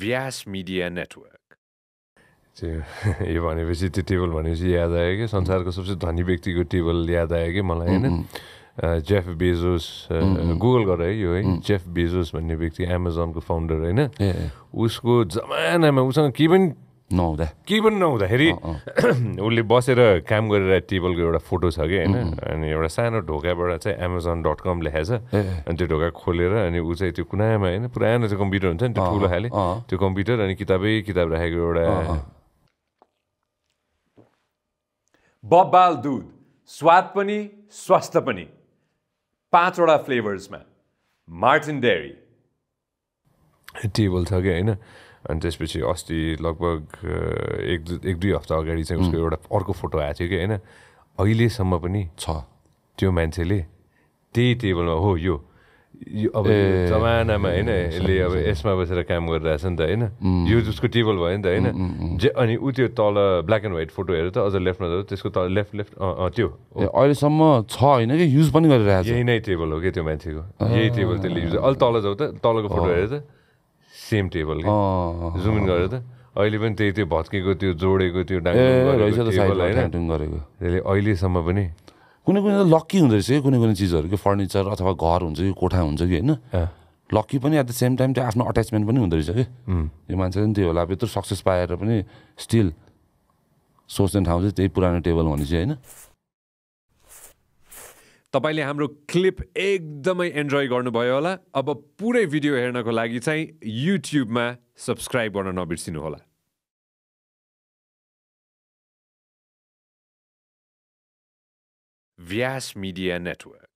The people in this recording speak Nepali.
व्यास मिडिया नेटवर्क त्यो यो भनेपछि त्यो टेबल भनेपछि याद आयो कि संसारको सबसे धनी व्यक्तिको टेबल याद आयो कि मलाई होइन जेफ बेजोस गुगल गर है यो है जेफ बेजोस भन्ने व्यक्ति एमाजोनको फाउन्डर होइन उसको जमानामा उसँग केही पनि नहुँदा केही पनि नहुँदाखेरि उसले बसेर काम गरेर टेबलको एउटा फोटो छ कि होइन अनि एउटा सानो ढोकाबाट चाहिँ एमाजोन डट कम लेखाएको अनि त्यो ढोका खोलेर अनि ऊ चाहिँ त्यो कुनामा होइन पुरानो त्यो कम्प्युटर हुन्छ नि त्यो ठुलो खाले त्यो कम्प्युटर अनि किताबै किताब राखेको एउटा बब्बाल दुध स्वाद पनि स्वास्थ्य पनि पाँचवटा फ्लेभर्समा मार्टिन डेरी टेबल छ कि होइन अनि त्यसपछि अस्ति लगभग एक एक दुई हप्ता अगाडि चाहिँ उसको एउटा अर्को फोटो आएको थियो कि होइन अहिलेसम्म पनि छ त्यो मान्छेले त्यही टेबलमा हो यो अब जमानामा होइन यसले अब यसमा बसेर काम गरिरहेछ नि त होइन यो जसको टेबल भयो नि त होइन जे अनि ऊ त्यो तल ब्ल्याक एन्ड व्हाइट फोटो हेरेर त अझ लेफ्टमा जाँदा त्यसको तल लेफ्ट लेफ्ट त्यो अहिलेसम्म छ होइन कि युज पनि गरिरहेको छ यही नै टेबल हो क्या त्यो मान्छेको यही टेबल त्यसले युज अलि तल जाऊ त तलको फोटो हेरेर त सेम टेबल जुम इन गरेर त अहिले पनि त्यही त्यो भत्केको त्यो जोडेको त्यो गरेको त्यसले अहिलेसम्म पनि कुनै कुनै त लक्की हुँदो रहेछ कि कुनै कुनै चिजहरू कि फर्निचर अथवा घर हुन्छ कि कोठा हुन्छ कि होइन लक्की पनि एट द सेम टाइम त्यो आफ्नो अट्याचमेन्ट पनि हुँदो रहेछ कि यो मान्छे पनि त्यही होला अब यत्रो सक्सेस पाएर पनि स्टिल सोच्ने ठाउँ चाहिँ त्यही पुरानो टेबल भनेपछि होइन तपाईँले हाम्रो क्लिप एकदमै इन्जोय गर्नुभयो होला अब पुरै भिडियो हेर्नको लागि चाहिँ युट्युबमा सब्सक्राइब गर्न नबिर्सिनु होला व्यास मिडिया नेटवर्क